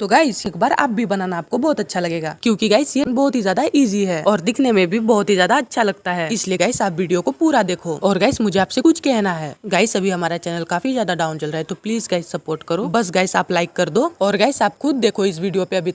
तो गाइस एक बार आप भी बनाना आपको बहुत अच्छा लगेगा क्योंकि गाइस ये बहुत ही ज्यादा इजी है और दिखने में भी बहुत ही ज्यादा अच्छा लगता है इसलिए गाइस आप वीडियो को पूरा देखो और गाइस मुझे आपसे कुछ कहना है गाइस अभी हमारा चैनल काफी ज्यादा डाउन चल रहा है तो प्लीज गाइस सपोर्ट करो बस गाइस आप लाइक कर दो और गाइस आप खुद देखो इस वीडियो पे अभी